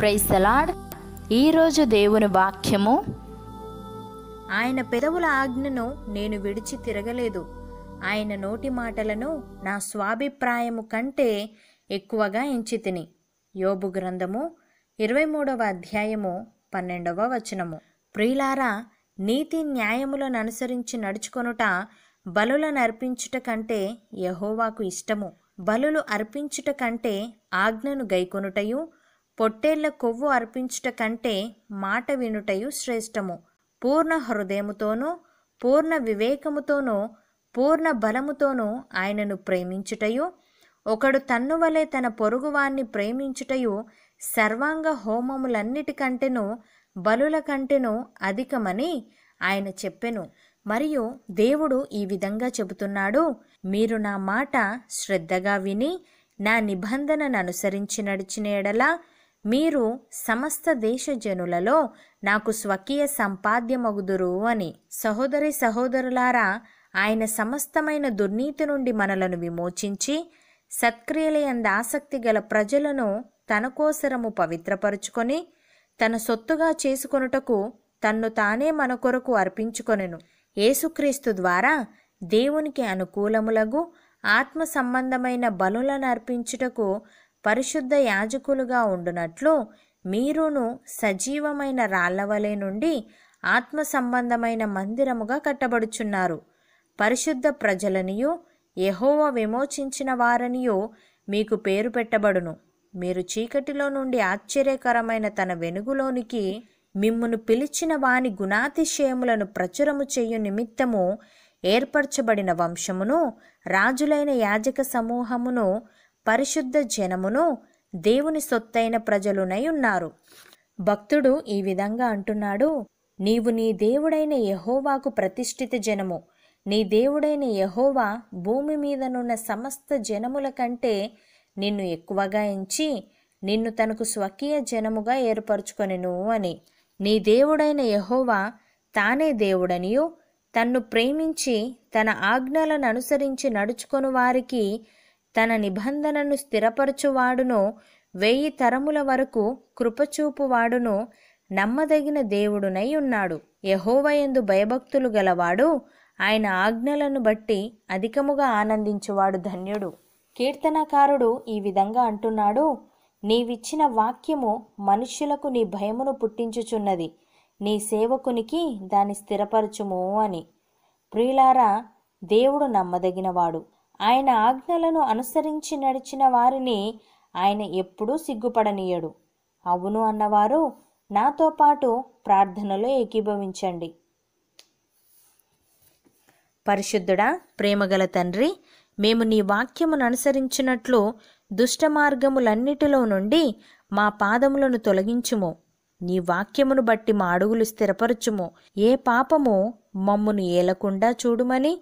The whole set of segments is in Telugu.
ప్రైసలాడ్ ఈరోజు దేవుని వాక్యము ఆయన పెదవుల ఆజ్ఞను నేను విడిచి తిరగలేదు ఆయన నోటి మాటలను నా స్వాభిప్రాయము కంటే ఎక్కువగా తిని యోబు గ్రంథము ఇరవై మూడవ అధ్యాయము పన్నెండవ వచనము ప్రియులారా నీతి న్యాయములను అనుసరించి నడుచుకొనుట బలులను అర్పించుట కంటే యహోవాకు ఇష్టము బలులు అర్పించుట కంటే ఆజ్ఞను గైకొనుటయు పొట్టేళ్ల కొవ్వు అర్పించుట కంటే మాట వినుటయు శ్రేష్టము పూర్ణ హృదయముతోనూ పూర్ణ వివేకముతోనూ పూర్ణ బలముతోనూ ఆయనను ప్రేమించుటయు ఒకడు తన్నువలే తన పొరుగువాన్ని ప్రేమించుటయు సర్వాంగ హోమములన్నిటికంటేనూ బలుల కంటేనూ అధికమని ఆయన చెప్పెను మరియు దేవుడు ఈ విధంగా చెబుతున్నాడు మీరు నా మాట శ్రద్ధగా విని నా నిబంధనను అనుసరించి నడిచిన ఎడలా మీరు సమస్త దేశజనులలో నాకు స్వకీయ సంపాద్యమగుదురు అని సహోదరి సహోదరులారా ఆయన సమస్తమైన దుర్నీతి నుండి మనలను విమోచించి సత్క్రియలయంద ఆసక్తి గల ప్రజలను తన కోసరము పవిత్రపరుచుకొని తన సొత్తుగా చేసుకొనుటకు తన్ను తానే మన కొరకు అర్పించుకొనెను యేసుక్రీస్తు ద్వారా దేవునికి అనుకూలములగు ఆత్మ సంబంధమైన బలులను అర్పించుటకు పరిశుద్ధ యాజకులుగా ఉండునట్లు మీరును సజీవమైన రాళ్లవలే నుండి ఆత్మ సంబంధమైన మందిరముగా కట్టబడుచున్నారు పరిశుద్ధ ప్రజలనియు యహోవ విమోచించిన వారనియో మీకు పేరు పెట్టబడును మీరు చీకటిలో నుండి ఆశ్చర్యకరమైన తన వెనుగులోనికి మిమ్మును పిలిచిన వాని గుణాతిశయములను ప్రచురము చేయు నిమిత్తము ఏర్పరచబడిన వంశమును రాజులైన యాజక సమూహమును పరిశుద్ధ జనమును దేవుని సొత్తైన ప్రజలునై ఉన్నారు భక్తుడు ఈ విధంగా అంటున్నాడు నీవు నీ దేవుడైన యహోవాకు ప్రతిష్ఠిత జనము నీ దేవుడైన యహోవా భూమి మీదనున్న సమస్త జనముల కంటే నిన్ను ఎక్కువగా ఎంచి నిన్ను తనకు స్వకీయ జనముగా ఏర్పరచుకొనిను అని నీ దేవుడైన యహోవా తానే దేవుడనియు తన్ను ప్రేమించి తన ఆజ్ఞలను అనుసరించి నడుచుకొని వారికి తన నిబంధనను స్థిరపరచువాడును వెయ్యి తరముల వరకు కృపచూపువాడును నమ్మదగిన దేవుడునై ఉన్నాడు యహోవయందు భయభక్తులు గలవాడు ఆయన ఆజ్ఞలను బట్టి అధికముగా ఆనందించువాడు ధన్యుడు కీర్తనకారుడు ఈ విధంగా అంటున్నాడు నీవిచ్చిన వాక్యము మనుష్యులకు నీ భయమును పుట్టించుచున్నది నీ సేవకునికి దాని స్థిరపరచుము అని ప్రియులారా దేవుడు నమ్మదగినవాడు ఆయన ఆజ్ఞలను అనుసరించి నడిచిన వారిని ఆయన ఎప్పుడూ సిగ్గుపడనీయడు అవును అన్నవారు నాతో పాటు ప్రార్థనలో ఏకీభవించండి పరిశుద్ధుడా ప్రేమగల తండ్రి మేము నీ వాక్యమును అనుసరించినట్లు దుష్టమార్గములన్నిటిలో నుండి మా పాదములను తొలగించుము నీ వాక్యమును బట్టి మా అడుగులు స్థిరపరచుము ఏ పాపము మమ్మును ఏలకుండా చూడుమని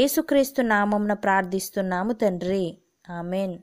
ఏసుక్రీస్తు నామంన ప్రార్థిస్తున్నాము తండ్రి ఆమెన్